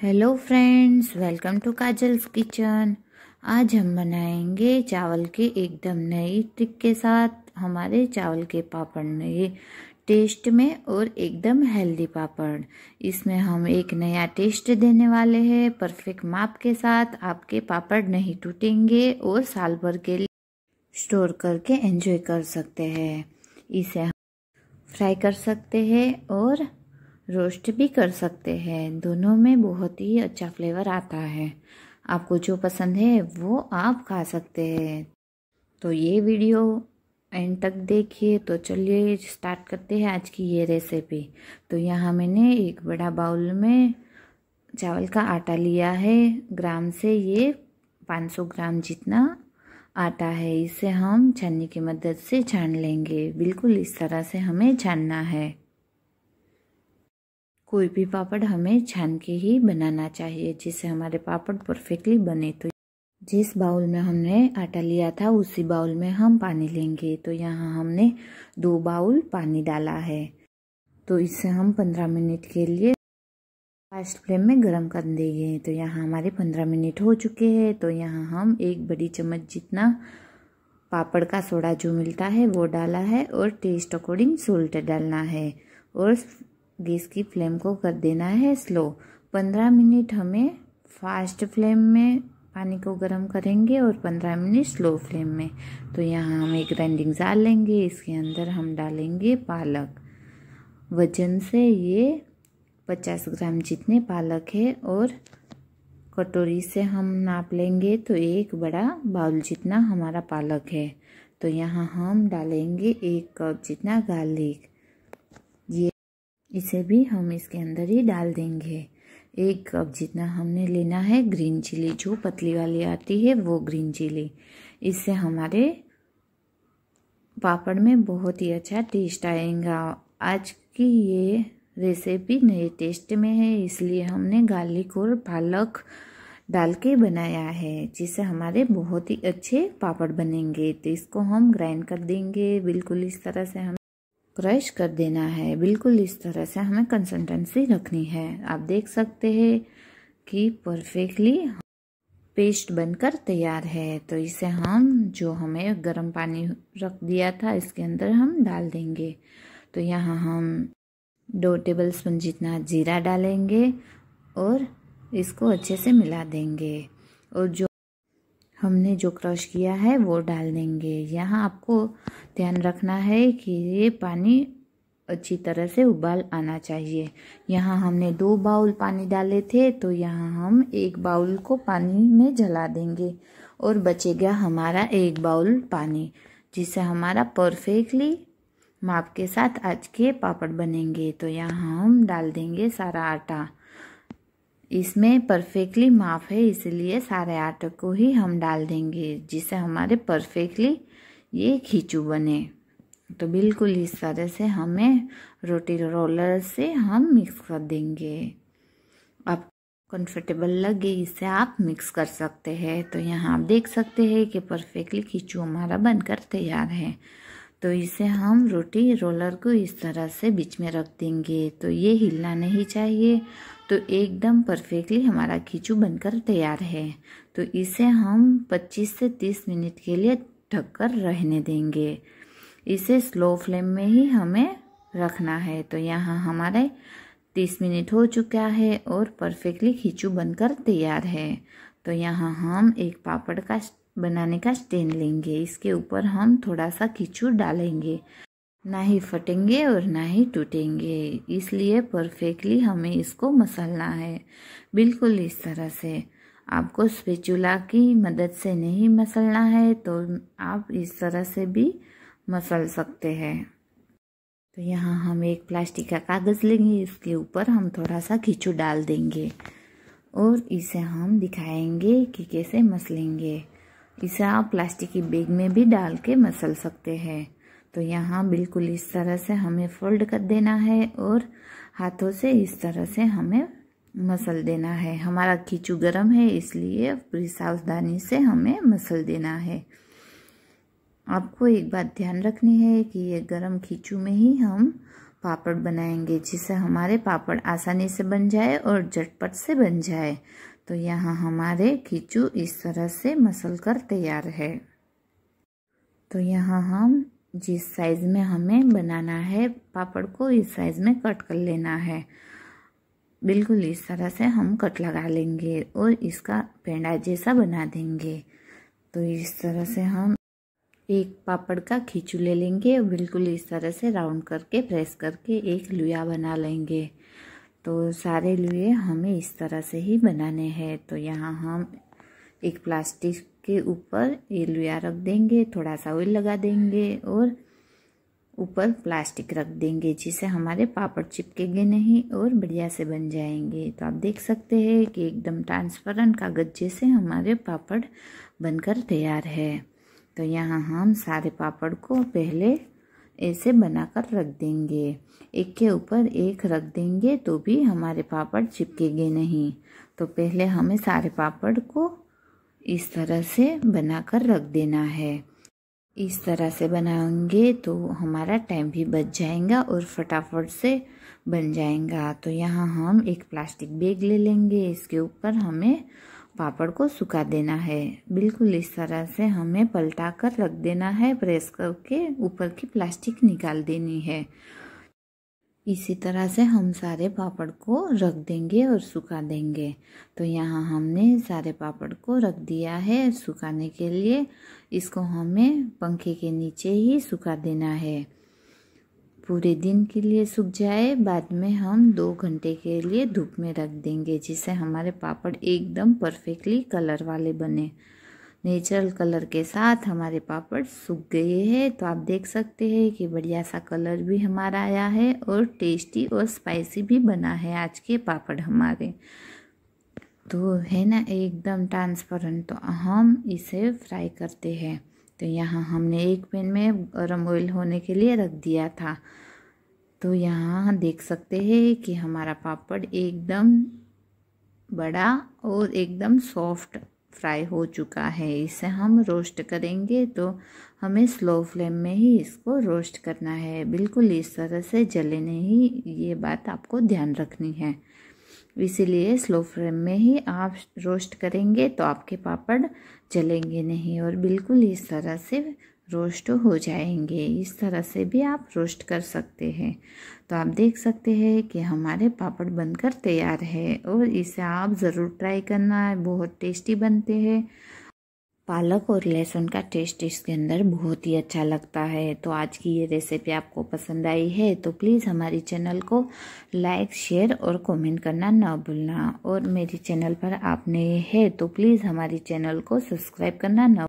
hello friends welcome to Kajal's kitchen आज हम बनाएंगे चावल के एकदम नई ट्रिक के साथ हमारे चावल के पापड़ नए टेस्ट में और एकदम हेल्दी पापड़ इसमें हम एक नया टेस्ट देने वाले हैं परफेक्ट माप के साथ आपके पापड़ नहीं टूटेंगे और साल भर के लिए स्टोर करके एंजॉय कर सकते हैं इसे हम फ्राई कर सकते हैं और रोस्ट भी कर सकते हैं दोनों में बहुत ही अच्छा फ्लेवर आता है आपको जो पसंद है वो आप खा सकते हैं तो ये वीडियो एंड तक देखिए तो चलिए स्टार्ट करते हैं आज की ये रेसिपी तो यहाँ मैंने एक बड़ा बाउल में चावल का आटा लिया है ग्राम से ये 500 ग्राम जितना आटा है इसे हम छन्नी की मदद से छान लेंगे बिल्कुल इस तरह से हमें छानना है कोई भी पापड़ हमें छान के ही बनाना चाहिए जिससे हमारे पापड़ परफेक्टली बने तो जिस बाउल में हमने आटा लिया था उसी बाउल में हम पानी लेंगे तो यहाँ हमने दो बाउल पानी डाला है तो इसे हम पंद्रह मिनट के लिए फास्ट फ्लेम में गरम कर देंगे तो यहाँ हमारे पंद्रह मिनट हो चुके हैं तो यहाँ हम एक बड़ी चम्मच जितना पापड़ का सोडा जो मिलता है वो डाला है और टेस्ट अकॉर्डिंग सोल्ट डालना है और गैस की फ्लेम को कर देना है स्लो पंद्रह मिनट हमें फास्ट फ्लेम में पानी को गर्म करेंगे और पंद्रह मिनट स्लो फ्लेम में तो यहाँ हम एक ग्राइंडिंग जार लेंगे इसके अंदर हम डालेंगे पालक वजन से ये पचास ग्राम जितने पालक है और कटोरी से हम नाप लेंगे तो एक बड़ा बाउल जितना हमारा पालक है तो यहाँ हम डालेंगे एक कप जितना गार्लिक इसे भी हम इसके अंदर ही डाल देंगे एक कप जितना हमने लेना है ग्रीन चिली जो पतली वाली आती है वो ग्रीन चिली इससे हमारे पापड़ में बहुत ही अच्छा टेस्ट आएगा आज की ये रेसिपी नए टेस्ट में है इसलिए हमने गार्लिक और पालक डाल के बनाया है जिससे हमारे बहुत ही अच्छे पापड़ बनेंगे तो इसको हम ग्राइंड कर देंगे बिल्कुल इस तरह से हम क्रश कर देना है बिल्कुल इस तरह से हमें कंसिस्टेंसी रखनी है आप देख सकते हैं कि परफेक्टली पेस्ट बनकर तैयार है तो इसे हम जो हमें गर्म पानी रख दिया था इसके अंदर हम डाल देंगे तो यहाँ हम दो टेबल स्पून जितना जीरा डालेंगे और इसको अच्छे से मिला देंगे और जो हमने जो क्रश किया है वो डाल देंगे यहाँ आपको ध्यान रखना है कि ये पानी अच्छी तरह से उबाल आना चाहिए यहाँ हमने दो बाउल पानी डाले थे तो यहाँ हम एक बाउल को पानी में जला देंगे और बचेगा हमारा एक बाउल पानी जिससे हमारा परफेक्टली माप के साथ आज के पापड़ बनेंगे तो यहाँ हम डाल देंगे सारा आटा इसमें परफेक्टली माफ है इसलिए सारे आटे को ही हम डाल देंगे जिससे हमारे परफेक्टली ये खींचू बने तो बिल्कुल इस तरह से हमें रोटी रोलर से हम मिक्स कर देंगे आप कंफर्टेबल लगे इसे आप मिक्स कर सकते हैं तो यहाँ आप देख सकते हैं कि परफेक्टली खींचू हमारा बनकर तैयार है तो इसे हम रोटी रोलर को इस तरह से बीच में रख देंगे तो ये हिलना नहीं चाहिए तो एकदम परफेक्टली हमारा खींचू बनकर तैयार है तो इसे हम 25 से 30 मिनट के लिए ढक कर रहने देंगे इसे स्लो फ्लेम में ही हमें रखना है तो यहाँ हमारे 30 मिनट हो चुका है और परफेक्टली खींचू बनकर तैयार है तो यहाँ हम एक पापड़ का बनाने का स्टैंड लेंगे इसके ऊपर हम थोड़ा सा खींचू डालेंगे ना ही फटेंगे और ना ही टूटेंगे इसलिए परफेक्टली हमें इसको मसलना है बिल्कुल इस तरह से आपको स्पेचुला की मदद से नहीं मसलना है तो आप इस तरह से भी मसल सकते हैं तो यहाँ हम एक प्लास्टिक का कागज़ लेंगे इसके ऊपर हम थोड़ा सा खिंचू डाल देंगे और इसे हम दिखाएंगे कि कैसे मसलेंगे इसे आप प्लास्टिक की बैग में भी डाल के मसल सकते हैं तो यहाँ बिल्कुल इस तरह से हमें फोल्ड कर देना है और हाथों से इस तरह से हमें मसल देना है हमारा खींचू गर्म है इसलिए पूरी सावधानी से हमें मसल देना है आपको एक बात ध्यान रखनी है कि ये गर्म खींचू में ही हम पापड़ बनाएंगे जिससे हमारे पापड़ आसानी से बन जाए और झटपट से बन जाए तो यहाँ हमारे खींचू इस तरह से मसल कर तैयार है तो यहाँ हम जिस साइज़ में हमें बनाना है पापड़ को इस साइज़ में कट कर लेना है बिल्कुल इस तरह से हम कट लगा लेंगे और इसका पेंडा जैसा बना देंगे तो इस तरह से हम एक पापड़ का खींचू ले लेंगे और बिल्कुल इस तरह से राउंड करके प्रेस करके एक लुया बना लेंगे तो सारे लुए हमें इस तरह से ही बनाने हैं तो यहाँ हम एक प्लास्टिक के ऊपर ये लुया रख देंगे थोड़ा सा ऑयल लगा देंगे और ऊपर प्लास्टिक रख देंगे जिससे हमारे पापड़ चिपकेंगे नहीं और बढ़िया से बन जाएंगे तो आप देख सकते हैं कि एकदम ट्रांसपेरेंट कागज जैसे हमारे पापड़ बनकर तैयार है तो यहाँ हम सारे पापड़ को पहले ऐसे बनाकर रख देंगे एक के ऊपर एक रख देंगे तो भी हमारे पापड़ चिपकेंगे नहीं तो पहले हमें सारे पापड़ को इस तरह से बनाकर रख देना है इस तरह से बनाएंगे तो हमारा टाइम भी बच जाएगा और फटाफट से बन जाएगा तो यहाँ हम एक प्लास्टिक बैग ले लेंगे इसके ऊपर हमें पापड़ को सुखा देना है बिल्कुल इस तरह से हमें पलटा कर रख देना है प्रेस करके ऊपर की प्लास्टिक निकाल देनी है इसी तरह से हम सारे पापड़ को रख देंगे और सुखा देंगे तो यहाँ हमने सारे पापड़ को रख दिया है सुखाने के लिए इसको हमें पंखे के नीचे ही सुखा देना है पूरे दिन के लिए सूख जाए बाद में हम दो घंटे के लिए धूप में रख देंगे जिससे हमारे पापड़ एकदम परफेक्टली कलर वाले बने नेचुरल कलर के साथ हमारे पापड़ सूख गए हैं तो आप देख सकते हैं कि बढ़िया सा कलर भी हमारा आया है और टेस्टी और स्पाइसी भी बना है आज के पापड़ हमारे तो है ना एकदम ट्रांसपेरेंट तो हम इसे फ्राई करते हैं तो यहाँ हमने एक पैन में गर्म ऑयल होने के लिए रख दिया था तो यहाँ देख सकते हैं कि हमारा पापड़ एकदम बड़ा और एकदम सॉफ्ट फ्राई हो चुका है इसे हम रोस्ट करेंगे तो हमें स्लो फ्लेम में ही इसको रोस्ट करना है बिल्कुल इस तरह से जले नहीं ये बात आपको ध्यान रखनी है इसीलिए स्लो फ्लेम में ही आप रोस्ट करेंगे तो आपके पापड़ जलेंगे नहीं और बिल्कुल इस तरह से रोस्ट हो जाएंगे इस तरह से भी आप रोस्ट कर सकते हैं तो आप देख सकते हैं कि हमारे पापड़ बनकर तैयार है और इसे आप ज़रूर ट्राई करना है बहुत टेस्टी बनते हैं पालक और लहसुन का टेस्ट इसके अंदर बहुत ही अच्छा लगता है तो आज की ये रेसिपी आपको पसंद आई है तो प्लीज़ हमारी चैनल को लाइक शेयर और कमेंट करना ना भूलना और मेरी चैनल पर आपने है तो प्लीज़ हमारी चैनल को सब्सक्राइब करना ना